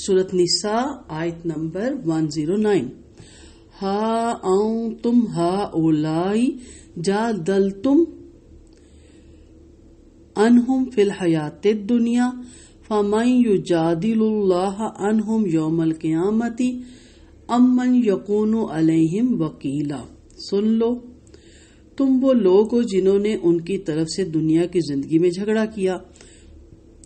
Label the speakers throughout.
Speaker 1: सूरत निसा आयत नंबर 109 हा आऊं तुम हा ओलाई जा दल तुम अनहुम फिल हयात दुनिया फमन युजादिलुल्लाह अनहुम यौमल क़यामती अमन यकून अलैहिम वकीला सुन लो तुम वो लोग हो जिन्होंने उनकी तरफ से दुनिया की जिंदगी में झगड़ा किया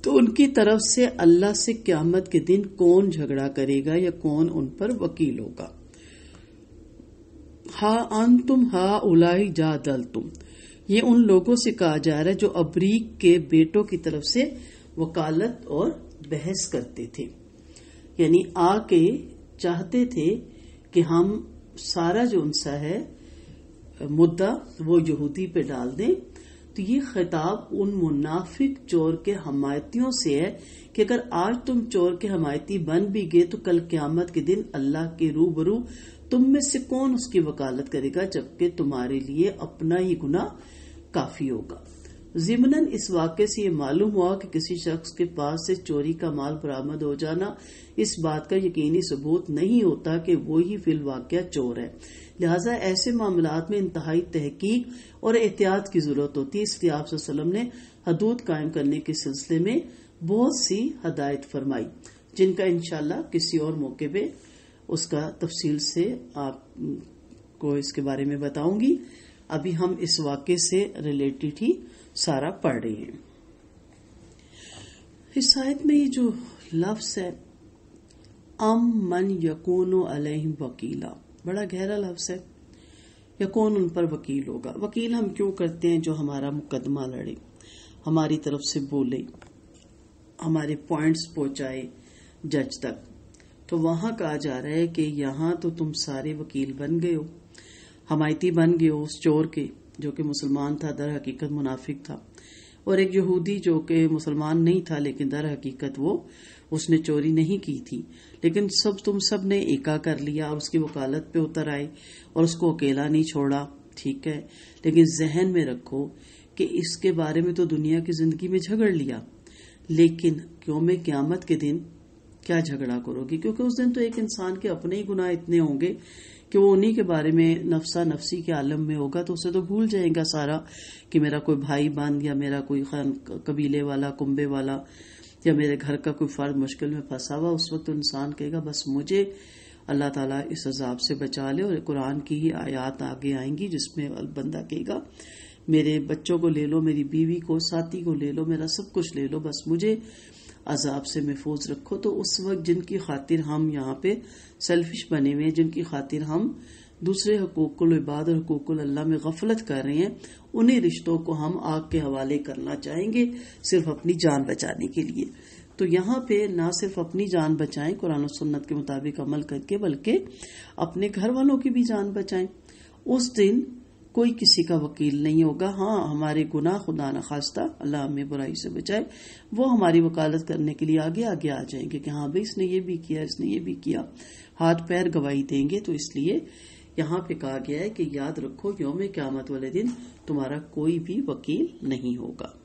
Speaker 1: तो उनकी तरफ से अल्लाह से क्यामत के दिन कौन झगड़ा करेगा या कौन उन पर वकील होगा हा अन तुम हा उलाई जा दल तुम ये उन लोगों से कहा जा रहा है जो अबरीक के बेटों की तरफ से वकालत और बहस करते थे यानी आके चाहते थे कि हम सारा जो उनसा है मुद्दा वो यहूदी पे डाल दें तो ये खिताब उन मुनाफिक चोर के हमायतियों से है कि अगर आज तुम चोर के हमायती बन भी गए तो कल क्यामत के दिन अल्लाह के रूबरू तुम में से कौन उसकी वकालत करेगा जबकि तुम्हारे लिए अपना ही गुना काफी होगा जिमनन इस वाक्य से ये मालूम हुआ कि किसी शख्स के पास से चोरी का माल बरामद हो जाना इस बात का यकीनी सबूत नहीं होता कि वो ही फिल वाक्य चोर है लिहाजा ऐसे मामला में इंतहाई तहकीक और एहतियात की जरूरत होती है इसलिए आप ने हदूद कायम करने के सिलसिले में बहुत सी हदायत फरमाई जिनका इनशाला किसी और मौके पर उसका तफसील से आपको इसके बारे में बताऊंगी अभी हम इस वाक्य से रिलेटेड ही सारा पढ़ रहे हैं इस शायद में ये जो लफ्स है अम मन यकोनो अलहिम वकीला बड़ा गहरा लफ्ज है यकोन उन पर वकील होगा वकील हम क्यों करते हैं जो हमारा मुकदमा लड़े हमारी तरफ से बोले हमारे पॉइंट्स पहुंचाए जज तक तो वहां कहा जा रहा है कि यहां तो तुम सारे वकील बन गए हो हमायती बन गए उस चोर के जो कि मुसलमान था दर हकीकत मुनाफिक था और एक यहूदी जो कि मुसलमान नहीं था लेकिन दर हकीकत वो उसने चोरी नहीं की थी लेकिन सब तुम सब ने एका कर लिया और उसकी वकालत पे उतर आए और उसको अकेला नहीं छोड़ा ठीक है लेकिन जहन में रखो कि इसके बारे में तो दुनिया की जिंदगी में झगड़ लिया लेकिन क्यों में क्यामत के दिन क्या झगड़ा करोगे क्योंकि उस दिन तो एक इंसान के अपने ही गुनाह इतने होंगे कि वो उन्हीं के बारे में नफसा नफसी के आलम में होगा तो उसे तो भूल जाएगा सारा कि मेरा कोई भाई बांध या मेरा कोई खान कबीले वाला कुंबे वाला या मेरे घर का कोई फर्द मुश्किल में फंसा हुआ उस वक्त तो इंसान कहेगा बस मुझे अल्लाह ताला इस अजाब से बचा ले और कुरान की ही आयात आगे आएंगी जिसमें बंदा कहेगा मेरे बच्चों को ले लो मेरी बीवी को साथी को ले लो मेरा सब कुछ ले लो बस मुझे अजाब से महफूज रखो तो उस वक्त जिनकी खातिर हम यहाँ पे सेल्फिश बने हुए हैं जिनकी खातिर हम दूसरे हकूकुल इबाद और हकूकुल अल्लाह में गफलत कर रहे हैं उन्हीं रिश्तों को हम आग के हवाले करना चाहेंगे सिर्फ अपनी जान बचाने के लिए तो यहाँ पे ना सिर्फ अपनी जान बचाएं कुरान और सुन्नत के मुताबिक अमल करके बल्कि अपने घर वालों की भी जान बचाएं उस दिन कोई किसी का वकील नहीं होगा हाँ हमारे गुनाह खुदा न खास्ता अल्लाह हमें बुराई से बचाए वो हमारी वकालत करने के लिए आगे आगे आ जाएंगे कि हाँ भाई इसने ये भी किया इसने ये भी किया हाथ पैर गवाही देंगे तो इसलिए यहाँ पे कहा गया है कि याद रखो योम क्यामत वाले दिन तुम्हारा कोई भी वकील नहीं होगा